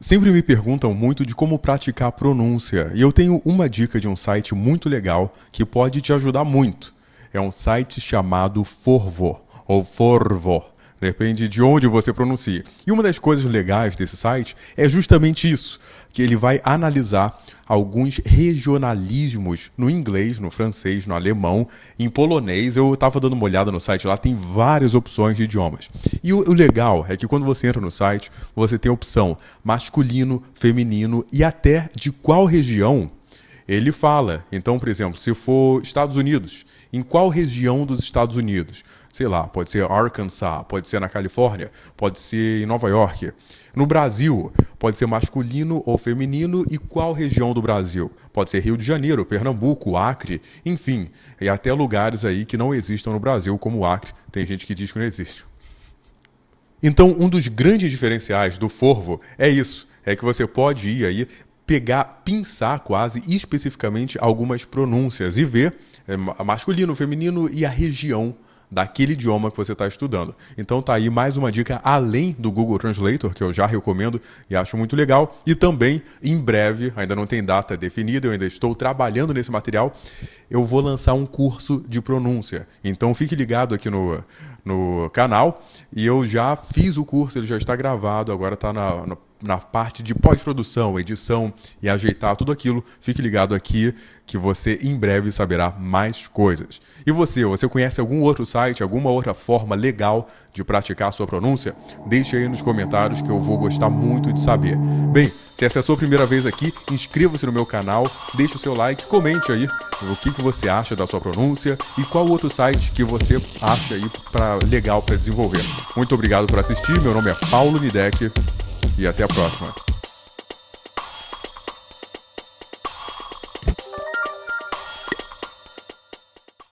Sempre me perguntam muito de como praticar a pronúncia, e eu tenho uma dica de um site muito legal que pode te ajudar muito. É um site chamado Forvo, ou Forvo. Depende de onde você pronuncia. E uma das coisas legais desse site é justamente isso, que ele vai analisar alguns regionalismos no inglês, no francês, no alemão, em polonês. Eu estava dando uma olhada no site lá, tem várias opções de idiomas. E o, o legal é que quando você entra no site, você tem a opção masculino, feminino e até de qual região ele fala. Então, por exemplo, se for Estados Unidos, em qual região dos Estados Unidos? Sei lá, pode ser Arkansas, pode ser na Califórnia, pode ser em Nova York. No Brasil, pode ser masculino ou feminino e qual região do Brasil? Pode ser Rio de Janeiro, Pernambuco, Acre, enfim, e até lugares aí que não existam no Brasil, como Acre. Tem gente que diz que não existe. Então, um dos grandes diferenciais do Forvo é isso é que você pode ir aí pegar, pinçar quase especificamente algumas pronúncias e ver é, masculino, feminino e a região daquele idioma que você está estudando. Então tá aí mais uma dica além do Google Translator, que eu já recomendo e acho muito legal. E também, em breve, ainda não tem data definida, eu ainda estou trabalhando nesse material, eu vou lançar um curso de pronúncia. Então fique ligado aqui no, no canal. E eu já fiz o curso, ele já está gravado, agora está na, na na parte de pós-produção, edição e ajeitar tudo aquilo, fique ligado aqui que você em breve saberá mais coisas. E você, você conhece algum outro site, alguma outra forma legal de praticar a sua pronúncia? Deixe aí nos comentários que eu vou gostar muito de saber. Bem, se essa é a sua primeira vez aqui, inscreva-se no meu canal, deixe o seu like, comente aí o que, que você acha da sua pronúncia e qual outro site que você acha aí pra, legal para desenvolver. Muito obrigado por assistir, meu nome é Paulo Nideck e até a próxima.